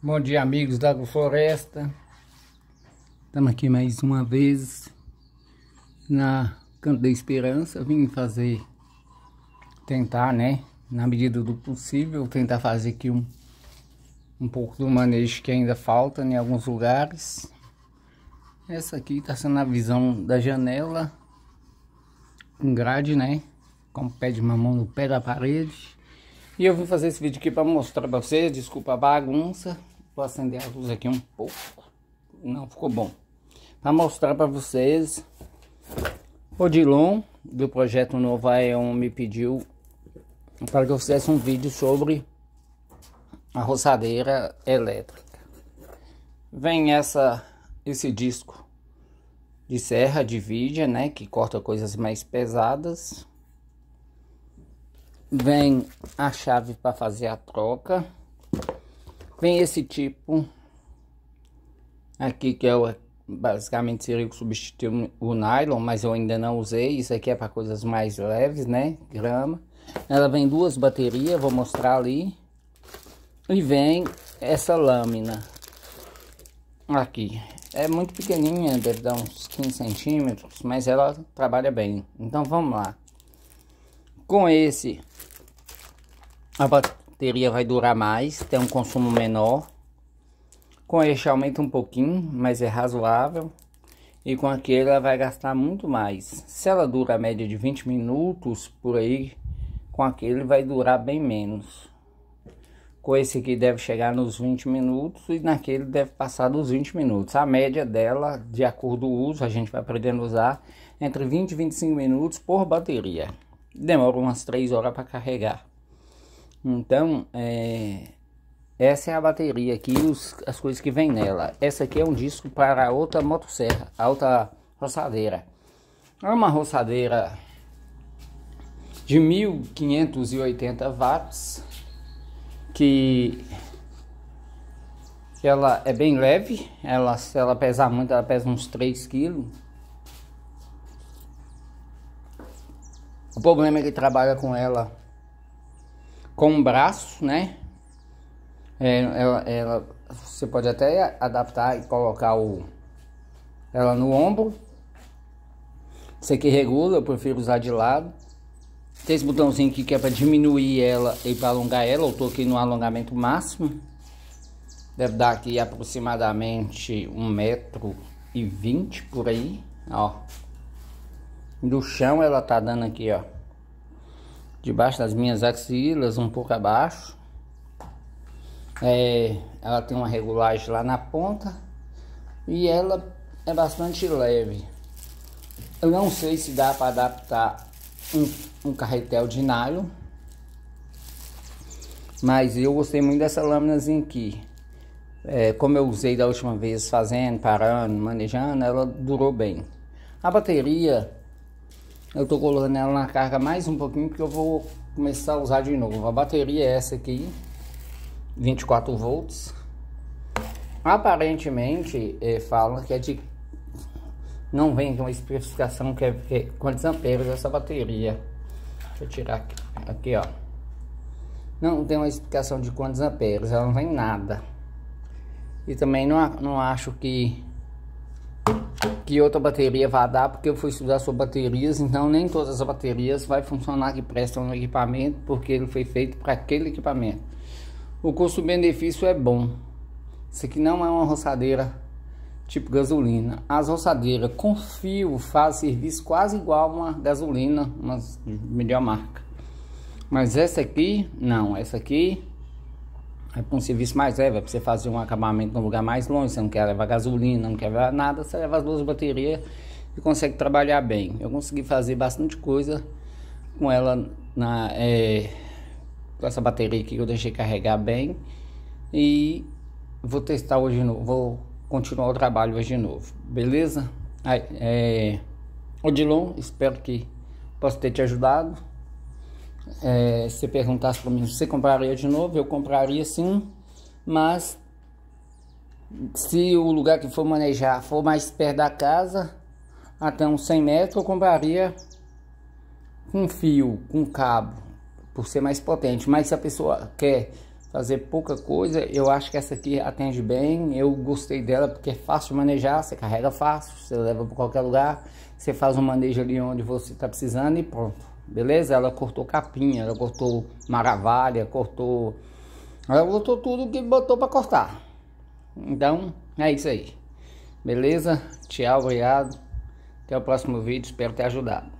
Bom dia, amigos da Agrofloresta. Estamos aqui mais uma vez na Canto da Esperança. Vim fazer, tentar, né, na medida do possível, tentar fazer aqui um, um pouco do manejo que ainda falta né, em alguns lugares. Essa aqui está sendo a visão da janela, com grade, né, com pé de mamão no pé da parede. E eu vim fazer esse vídeo aqui para mostrar para vocês, desculpa a bagunça, Vou acender a luz aqui um pouco. Não ficou bom. Para mostrar para vocês, o Dilon do projeto Nova Ion me pediu para que eu fizesse um vídeo sobre a roçadeira elétrica. Vem essa esse disco de serra de vídeo, né, que corta coisas mais pesadas. Vem a chave para fazer a troca. Vem esse tipo aqui que é o, basicamente seria o substituto o nylon, mas eu ainda não usei. Isso aqui é para coisas mais leves, né? Grama. Ela vem duas baterias, vou mostrar ali. E vem essa lâmina aqui. É muito pequenininha, deve dar uns 15 centímetros, mas ela trabalha bem. Então vamos lá. Com esse, a bateria Bateria vai durar mais, tem um consumo menor. Com este aumenta um pouquinho, mas é razoável. E com aquele ela vai gastar muito mais. Se ela dura a média de 20 minutos por aí, com aquele vai durar bem menos. Com esse aqui deve chegar nos 20 minutos e naquele deve passar dos 20 minutos. A média dela, de acordo com o uso, a gente vai aprendendo a usar entre 20 e 25 minutos por bateria. Demora umas 3 horas para carregar. Então, é, essa é a bateria aqui os, as coisas que vem nela. Essa aqui é um disco para outra motosserra, alta roçadeira. É uma roçadeira de 1580 watts que ela é bem leve, ela se ela pesar muito, ela pesa uns 3 kg. O problema é que trabalha com ela com um braço, né? É, ela, ela, você pode até adaptar e colocar o, ela no ombro. Você que regula, eu prefiro usar de lado. Tem esse botãozinho aqui que é para diminuir ela e para alongar ela. Eu tô aqui no alongamento máximo. Deve dar aqui aproximadamente um metro e vinte por aí, ó. Do chão ela tá dando aqui, ó debaixo das minhas axilas, um pouco abaixo. É, ela tem uma regulagem lá na ponta e ela é bastante leve. Eu não sei se dá para adaptar um, um carretel de nylon, mas eu gostei muito dessa lâminazinha aqui. É, como eu usei da última vez, fazendo, parando, manejando, ela durou bem. A bateria eu tô colocando ela na carga mais um pouquinho porque eu vou começar a usar de novo. A bateria é essa aqui, 24 volts. Aparentemente, é, eh, fala que é de... Não vem com uma especificação que é, que é quantos amperes essa bateria. Deixa eu tirar aqui, aqui, ó. Não tem uma explicação de quantos amperes, ela não vem nada. E também não, não acho que que outra bateria vai dar, porque eu fui estudar sobre baterias, então nem todas as baterias vai funcionar que prestam no equipamento, porque ele foi feito para aquele equipamento. O custo-benefício é bom. Isso aqui não é uma roçadeira tipo gasolina. As roçadeiras com fio faz serviço quase igual a uma gasolina, uma melhor marca. Mas essa aqui, não, essa aqui é para um serviço mais leve, é, para você fazer um acabamento num lugar mais longe, você não quer levar gasolina, não quer levar nada, você leva as duas baterias e consegue trabalhar bem. Eu consegui fazer bastante coisa com ela na é, com essa bateria que eu deixei carregar bem e vou testar hoje de novo, vou continuar o trabalho hoje de novo, beleza? Aí, é, Odilon, espero que possa ter te ajudado é, se perguntasse para mim, você compraria de novo? Eu compraria sim, mas se o lugar que for manejar for mais perto da casa, até uns 100 metros, eu compraria com fio, com cabo, por ser mais potente. Mas se a pessoa quer fazer pouca coisa, eu acho que essa aqui atende bem. Eu gostei dela porque é fácil de manejar, você carrega fácil, você leva para qualquer lugar, você faz um manejo ali onde você está precisando e pronto beleza? Ela cortou capinha, ela cortou maravalha, cortou. Ela cortou tudo que botou para cortar. Então, é isso aí. Beleza? Tchau, obrigado. Até o próximo vídeo, espero ter ajudado.